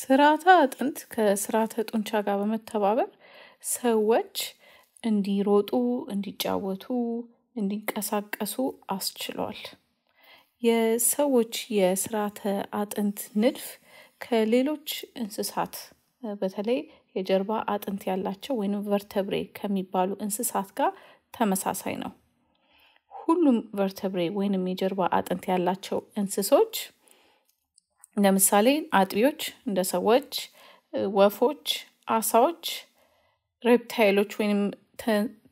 ስርዓተ አጥንት ከስርዓተ ጡንቻ ጋር በመተባበር ሰዎች እንዲሮጡ፣ እንዲጫወቱ፣ እንዲንቀሳቀሱ አስችሏል። የሰዎች የስርዓተ አጥንት ንድፍ ከሌሎች እንስሳት በተለይ የጀርባ አጥንት ያላቸው ወይም ቨርተብሬ ከሚባሉ እንስሳት ጋር ተመሳሳይ ነው። ሁሉም ቨርተብሬ ወይንም የጀርባ አጥንት ያላቸው እንስሶች ለምሳሌ አጥቢዎች እንደ ሰዎች፣ ወፎች፣ አሳዎች፣ ሬፕታይሎች ወይም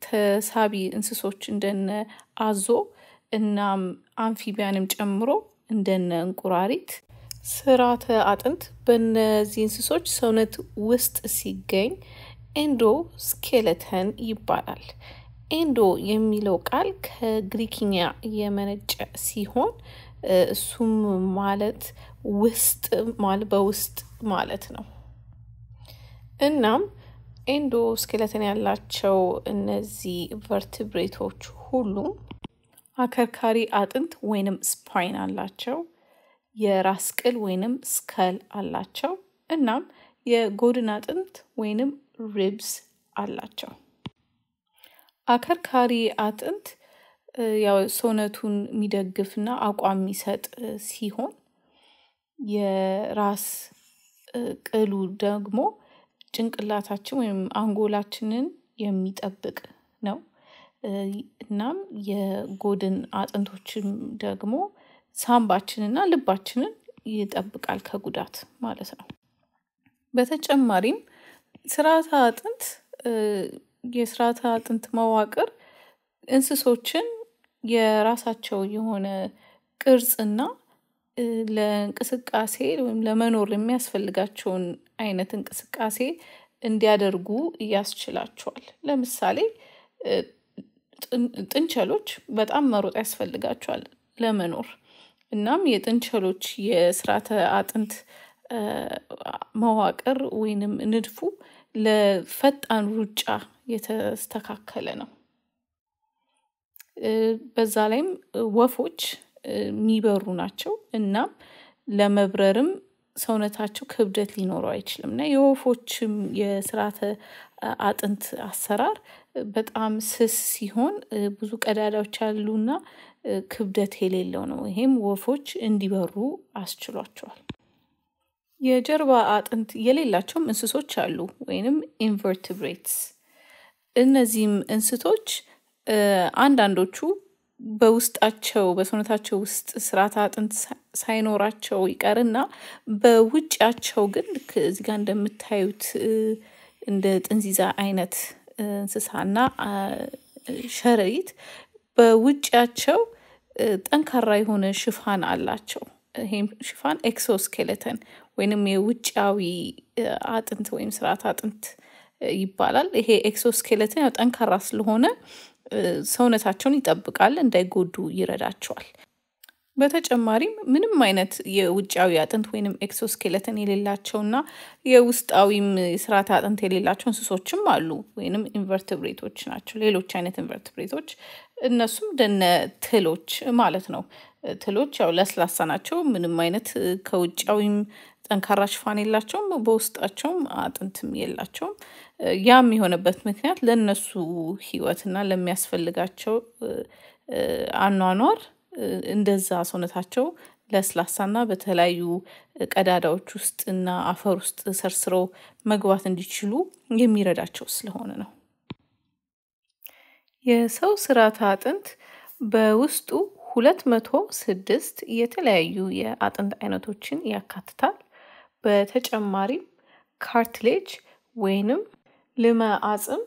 ተሳቢ እንስሶች እንደነ አዞ እና አንፊቢያንም ጨምሮ እንደነ እንቁራሪት ስርዓተ አጥንት በእነዚህ እንስሶች ሰውነት ውስጥ ሲገኝ ኤንዶ ስኬለተን ይባላል። ኤንዶ የሚለው ቃል ከግሪክኛ የመነጨ ሲሆን እሱም ማለት ውስጥ ማለት በውስጥ ማለት ነው። እናም ኤንዶ ስኬለትን ያላቸው እነዚህ ቨርትብሬቶች ሁሉም አከርካሪ አጥንት ወይንም ስፓይን አላቸው። የራስ ቅል ወይንም ስከል አላቸው። እናም የጎድን አጥንት ወይንም ሪብስ አላቸው። አከርካሪ አጥንት ያው ሰውነቱን የሚደግፍና አቋም የሚሰጥ ሲሆን የራስ ቅሉ ደግሞ ጭንቅላታችን ወይም አንጎላችንን የሚጠብቅ ነው። እናም የጎድን አጥንቶችም ደግሞ ሳምባችንና ልባችንን ይጠብቃል ከጉዳት ማለት ነው። በተጨማሪም ስርዓተ አጥንት የስርዓተ አጥንት መዋቅር እንስሶችን የራሳቸው የሆነ ቅርጽና ለእንቅስቃሴ ወይም ለመኖር የሚያስፈልጋቸውን አይነት እንቅስቃሴ እንዲያደርጉ ያስችላቸዋል። ለምሳሌ ጥንቸሎች በጣም መሮጥ ያስፈልጋቸዋል ለመኖር። እናም የጥንቸሎች የስርዓተ አጥንት መዋቅር ወይንም ንድፉ ለፈጣን ሩጫ የተስተካከለ ነው። በዛ ላይም ወፎች የሚበሩ ናቸው። እናም ለመብረርም ሰውነታቸው ክብደት ሊኖረው አይችልም እና የወፎችም የስርዓተ አጥንት አሰራር በጣም ስስ ሲሆን ብዙ ቀዳዳዎች ያሉና ክብደት የሌለው ነው። ይሄም ወፎች እንዲበሩ አስችሏቸዋል። የጀርባ አጥንት የሌላቸውም እንስሶች አሉ ወይንም ኢንቨርትብሬትስ። እነዚህም እንስቶች አንዳንዶቹ በውስጣቸው በሰውነታቸው ውስጥ ስርዓተ አጥንት ሳይኖራቸው ይቀርና በውጫቸው ግን ልክ እዚህ ጋር እንደምታዩት እንደ ጥንዚዛ አይነት እንስሳና ሸረሪት በውጫቸው ጠንካራ የሆነ ሽፋን አላቸው። ይህም ሽፋን ኤክሶስኬለተን ወይንም የውጫዊ አጥንት ወይም ስርዓት አጥንት ይባላል። ይሄ ኤክሶስኬለተን ያው ጠንካራ ስለሆነ ሰውነታቸውን ይጠብቃል፣ እንዳይጎዱ ይረዳቸዋል። በተጨማሪም ምንም አይነት የውጫዊ አጥንት ወይንም ኤክሶስኬለትን የሌላቸውና የውስጣዊም ስርዓተ አጥንት የሌላቸው እንስሶችም አሉ፣ ወይንም ኢንቨርትብሬቶች ናቸው። ሌሎች አይነት ኢንቨርትብሬቶች እነሱም ደነ ትሎች ማለት ነው። ትሎች ያው ለስላሳ ናቸው። ምንም አይነት ከውጫዊም ጠንካራ ሽፋን የላቸውም፣ በውስጣቸውም አጥንትም የላቸውም። ያ የሚሆንበት ምክንያት ለእነሱ ህይወትና ለሚያስፈልጋቸው አኗኗር እንደዛ ሰውነታቸው ለስላሳና በተለያዩ ቀዳዳዎች ውስጥ እና አፈር ውስጥ ሰርስረው መግባት እንዲችሉ የሚረዳቸው ስለሆነ ነው። የሰው ስርዓተ አጥንት በውስጡ ሁለት መቶ ስድስት የተለያዩ የአጥንት አይነቶችን ያካትታል። በተጨማሪም ካርትሌጅ ወይንም ልመ አጽም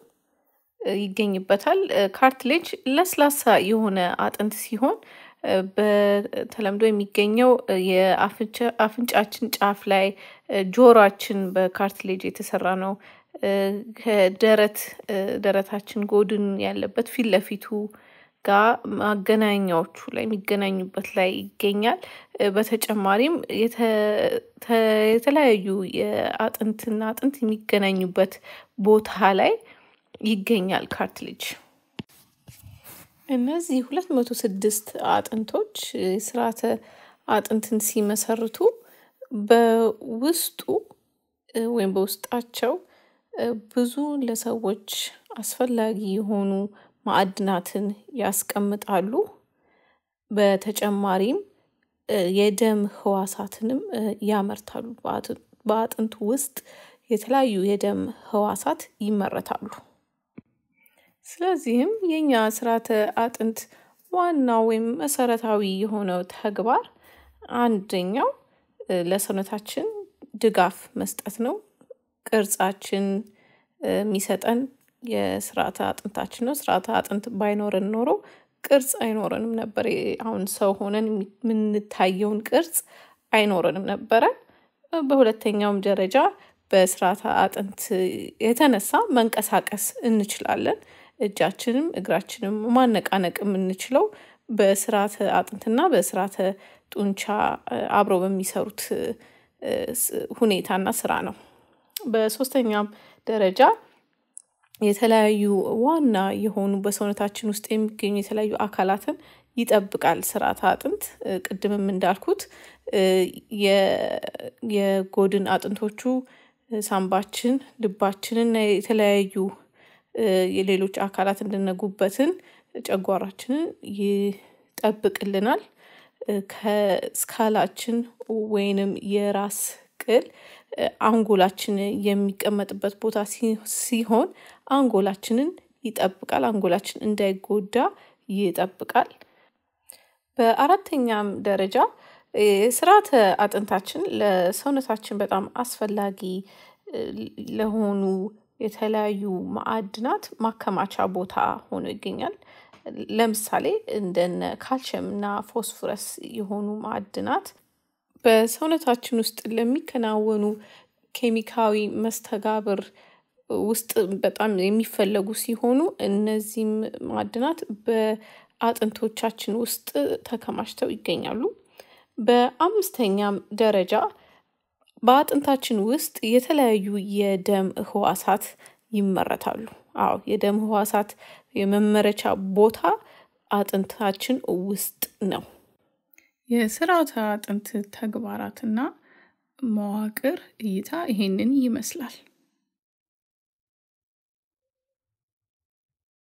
ይገኝበታል። ካርትሌጅ ለስላሳ የሆነ አጥንት ሲሆን በተለምዶ የሚገኘው የአፍንጫችን ጫፍ ላይ፣ ጆሯችን በካርትሌጅ የተሰራ ነው። ከደረት ደረታችን ጎድን ያለበት ፊት ለፊቱ ጋር ማገናኛዎቹ ላይ የሚገናኙበት ላይ ይገኛል። በተጨማሪም የተለያዩ የአጥንትና አጥንት የሚገናኙበት ቦታ ላይ ይገኛል ካርትሌጅ። እነዚህ ሁለት መቶ ስድስት አጥንቶች ስርዓተ አጥንትን ሲመሰርቱ በውስጡ ወይም በውስጣቸው ብዙ ለሰዎች አስፈላጊ የሆኑ ማዕድናትን ያስቀምጣሉ። በተጨማሪም የደም ህዋሳትንም ያመርታሉ። በአጥንቱ ውስጥ የተለያዩ የደም ህዋሳት ይመረታሉ። ስለዚህም የእኛ ስርዓተ አጥንት ዋና ወይም መሰረታዊ የሆነው ተግባር አንደኛው ለሰውነታችን ድጋፍ መስጠት ነው። ቅርጻችን የሚሰጠን የስርዓተ አጥንታችን ነው። ስርዓተ አጥንት ባይኖረን ኖሮ ቅርጽ አይኖረንም ነበር። አሁን ሰው ሆነን የምንታየውን ቅርጽ አይኖረንም ነበረ። በሁለተኛውም ደረጃ በስርዓተ አጥንት የተነሳ መንቀሳቀስ እንችላለን። እጃችንም እግራችንም ማነቃነቅ የምንችለው በስርዓተ አጥንትና በስርዓተ ጡንቻ አብረው በሚሰሩት ሁኔታና ስራ ነው። በሶስተኛም ደረጃ የተለያዩ ዋና የሆኑ በሰውነታችን ውስጥ የሚገኙ የተለያዩ አካላትን ይጠብቃል። ስርዓተ አጥንት ቅድምም እንዳልኩት የጎድን አጥንቶቹ ሳምባችን፣ ልባችንና የተለያዩ የሌሎች አካላት እንድነጉበትን ጨጓራችንን ይጠብቅልናል። ከስካላችን ወይንም የራስ ቅል አንጎላችን የሚቀመጥበት ቦታ ሲሆን አንጎላችንን ይጠብቃል። አንጎላችን እንዳይጎዳ ይጠብቃል። በአራተኛም ደረጃ ስርዓተ አጥንታችን ለሰውነታችን በጣም አስፈላጊ ለሆኑ የተለያዩ ማዕድናት ማከማቻ ቦታ ሆኖ ይገኛል። ለምሳሌ እንደነ ካልሽየም እና ፎስፎረስ የሆኑ ማዕድናት በሰውነታችን ውስጥ ለሚከናወኑ ኬሚካዊ መስተጋብር ውስጥ በጣም የሚፈለጉ ሲሆኑ እነዚህም ማዕድናት በአጥንቶቻችን ውስጥ ተከማችተው ይገኛሉ። በአምስተኛም ደረጃ በአጥንታችን ውስጥ የተለያዩ የደም ህዋሳት ይመረታሉ። አዎ የደም ህዋሳት የመመረቻ ቦታ አጥንታችን ውስጥ ነው። የስርዓተ አጥንት ተግባራትና መዋቅር እይታ ይሄንን ይመስላል።